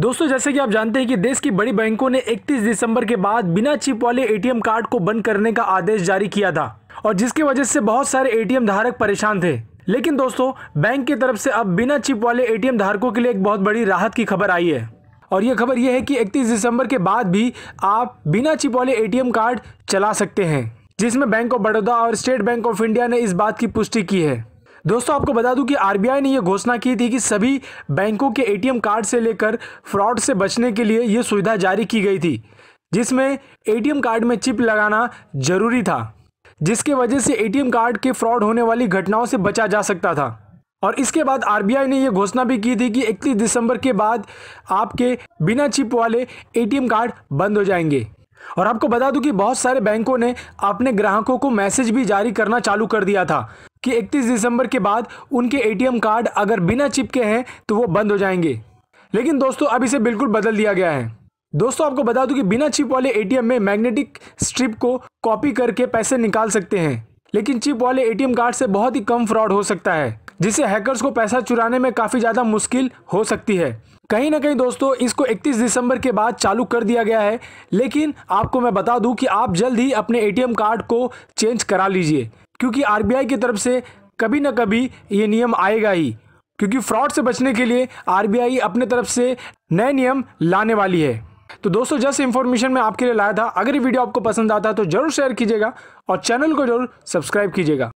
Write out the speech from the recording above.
दोस्तों जैसे कि आप जानते हैं कि देश की बड़ी बैंकों ने 31 दिसंबर के बाद बिना चिप वाले एटीएम कार्ड को बंद करने का आदेश जारी किया था और जिसकी वजह से बहुत सारे एटीएम धारक परेशान थे लेकिन दोस्तों बैंक की तरफ से अब बिना चिप वाले एटीएम धारकों के लिए एक बहुत बड़ी राहत की खबर आई है और ये खबर यह है कि 31 दिसंबर के बाद भी आप बिना चिप वाले एटीएम कार्ड चला सकते हैं जिसमें बैंक ऑफ बड़ौदा और स्टेट बैंक ऑफ इंडिया ने इस बात की पुष्टि की है दोस्तों आपको बता दूं कि आरबीआई ने यह घोषणा की थी कि सभी बैंकों के एटीएम कार्ड से लेकर फ्रॉड से बचने के लिए यह सुविधा जारी की गई थी जिसमें एटीएम कार्ड में चिप लगाना जरूरी था जिसके वजह से एटीएम कार्ड के फ्रॉड होने वाली घटनाओं से बचा जा सकता था और इसके बाद आरबीआई ने यह घोषणा भी की थी कि 31 दिसंबर के बाद आपके बिना चिप वाले एटीएम कार्ड बंद हो जाएंगे और आपको बता दूं कि बहुत सारे बैंकों ने अपने ग्राहकों को मैसेज भी जारी करना चालू कर दिया था कि 31 दिसंबर के बाद उनके एटीएम कार्ड अगर बिना चिप के हैं तो वो बंद हो जाएंगे लेकिन दोस्तों अब इसे बिल्कुल बदल दिया गया है दोस्तों आपको बता दूं कि बिना चिप वाले एटीएम में मैग्नेटिक स्ट्रिप को कॉपी करके पैसे निकाल सकते हैं लेकिन चिप वाले एटीएम कार्ड से बहुत ही कम फ्रॉड हो सकता है जिससे हैकर्स को पैसा चुराने में काफ़ी ज़्यादा मुश्किल हो सकती है कहीं ना कहीं दोस्तों इसको 31 दिसंबर के बाद चालू कर दिया गया है लेकिन आपको मैं बता दूं कि आप जल्द ही अपने एटीएम कार्ड को चेंज करा लीजिए क्योंकि आरबीआई की तरफ से कभी ना कभी ये नियम आएगा ही क्योंकि फ्रॉड से बचने के लिए आरबीआई अपने तरफ से नए नियम लाने वाली है तो दोस्तों जैसे इन्फॉर्मेशन मैं आपके लिए लाया था अगर ये वीडियो आपको पसंद आता है तो जरूर शेयर कीजिएगा और चैनल को जरूर सब्सक्राइब कीजिएगा